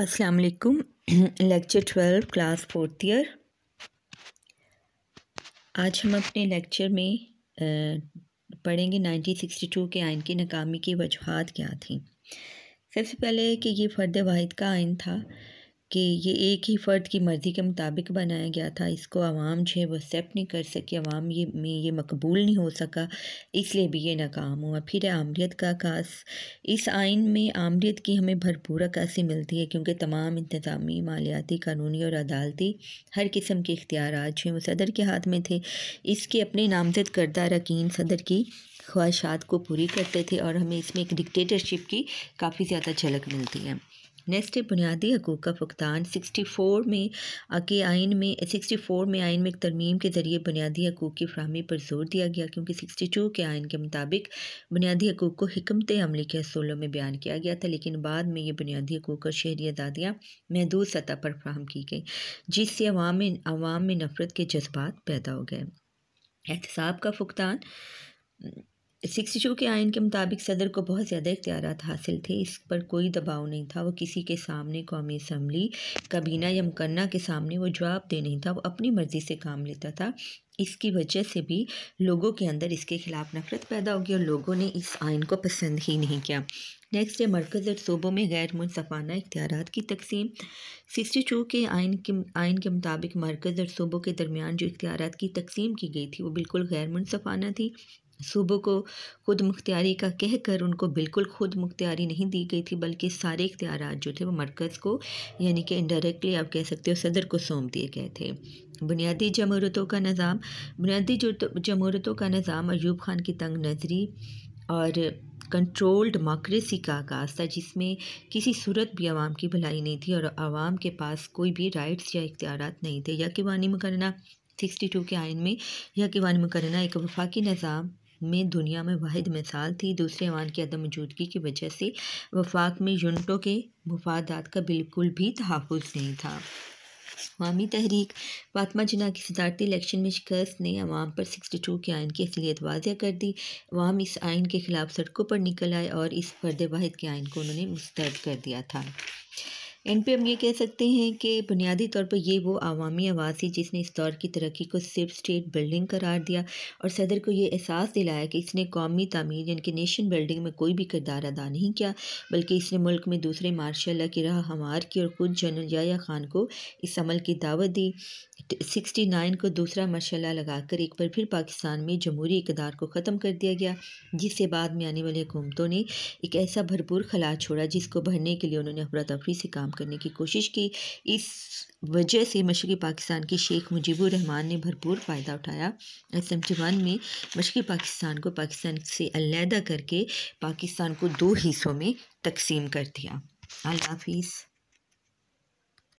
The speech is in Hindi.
अस्सलाम वालेकुम lecture twelve class fourth year आज हम अपने लेक्चर में पढ़ेंगे 1962 के आयन की नाकामी की वजूहत क्या थी सबसे पहले कि ये फ़र्द वाहिद का आयन था कि ये एक ही फ़र्द की मर्ज़ी के मुताबिक बनाया गया था इसको आवाम जो है वो एक्सेप्ट नहीं कर सकी आवाम ये में ये मकबूल नहीं हो सका इसलिए भी ये नाकाम हुआ फिर आमरीत का आकाश इस आइन में आमरीत की हमें भरपूर अक्सी मिलती है क्योंकि तमाम इंतज़ामी मालियाती कानूनी और अदालती हर किस्म के इख्तियार जो हैं वो सदर के हाथ में थे इसके अपने नामजद करदा अरकान सदर की ख्वाहिशात को पूरी करते थे और हमें इसमें एक डिक्टेटरशिप की काफ़ी ज़्यादा झलक मिलती है नेक्स्ट है बुनियादी हकूक़ का फुकदान सिक्सटी फोर में के आइन में सिक्सटी फोर में आइन में एक तरमीम के ज़रिए बुनियादी हकूक़ की फ्राहमी पर जोर दिया गया क्योंकि सिक्सटी टू के आइन के मुताबिक बुनियादी हकूक़ को हमत अमले के असूलों में बयान किया गया था लेकिन बाद में ये बुनियादी हकूक़ और शहरी आज़ादियाँ महदूद सतह पर फ्राहम की गई जिससे अवाम में अवाम में नफरत के जज्बात पैदा हो गए एहतसाब का फुकदान सिक्स शो के आयन के मुताबिक सदर को बहुत ज़्यादा इख्तियार हासिल थे इस पर कोई दबाव नहीं था वो किसी के सामने कौमी असम्बली काबीना या मुकन्ना के सामने वो जवाब दे नहीं था वो अपनी मर्ज़ी से काम लेता था इसकी वजह से भी लोगों के अंदर इसके ख़िलाफ़ नफरत पैदा होगी और लोगों ने इस आयन को पसंद ही नहीं किया नेक्स्ट है मरकज़ और सूबों में गैर मुनफाना इख्तियार की तकसीम सिक्सटी टू के आयन के आयन के मुताबिक मरकज़ और सूबों के दरमियान जो इख्तियार की तकसीम की गई थी वो बिल्कुल गैर मुनफाना थी सूबों को खुद मुख्तियारी का कहकर उनको बिल्कुल खुद मुख्तियारी नहीं दी गई थी बल्कि सारे इख्तियार जो थे वो मरकज़ को यानी कि इनडायरेक्टली आप कह सकते हो सदर को सौंप दिए गए थे बुनियादी जमूरतों का निज़ाम बुनियादी तो, जमूरतों का निज़ाम अयूब खान की तंग नज़री और कंट्रोल डेमोक्रेसी का आगाज़ था जिसमें किसी सूरत भी आवाम की भलाई नहीं थी और आवाम के पास कोई भी राइट्स या इख्तियार नहीं थे या कि वानी मुकरना सिक्सटी टू के आयन में यह कि वानी मुकरना एक वफाकी निज़ाम में दुनिया में वाद मिसाल थी दूसरे अवान की अदम मौजूदगी की वजह से वफाक में यूनिटों के मफादात का बिल्कुल भी तहफ़ नहीं था अवमी तहरीक फातमा जना की सदारती इलेक्शन में शिकस्त ने अवाम पर सिक्सटी टू के आयन की असलियत वाजिया कर दी अवाम इस आइन के खिलाफ सड़कों पर निकल आए और इस फर्द वाहिद के आयन को उन्होंने मुस्तरद कर दिया था एन पे हम ये कह सकते हैं कि बुनियादी तौर पर ये वो आवामी आवाज़ थी जिसने इस दौर की तरक्की को सिर्फ स्टेट बिल्डिंग करार दिया और सदर को ये एहसास दिलाया कि इसने कौमी तमीर यानी कि नेशन बिल्डिंग में कोई भी किरदार अदा नहीं किया बल्कि इसने मुल्क में दूसरे मार्शाला की राह हमार की और खुद जनरल या खान को इस अमल की दावत दी सिक्सटी नाइन को दूसरा मार्शाला लगाकर एक बार फिर पाकिस्तान में जमहूरी इकदार को ख़त्म कर दिया गया जिससे बाद में आने वाली हुकूमतों ने एक ऐसा भरपूर खला छोड़ा जिसको भरने के लिए उन्होंने अफरा तफरी से काम करने की कोशिश की इस वजह से मशरक़ी पाकिस्तान के शेख मुजीबुर रहमान ने भरपूर फ़ायदा उठाया असमजवान में मशरक़ी पाकिस्तान को पाकिस्तान से अलहदा करके पाकिस्तान को दो हिस्सों में तकसीम कर दिया अल्लाह हाफिज़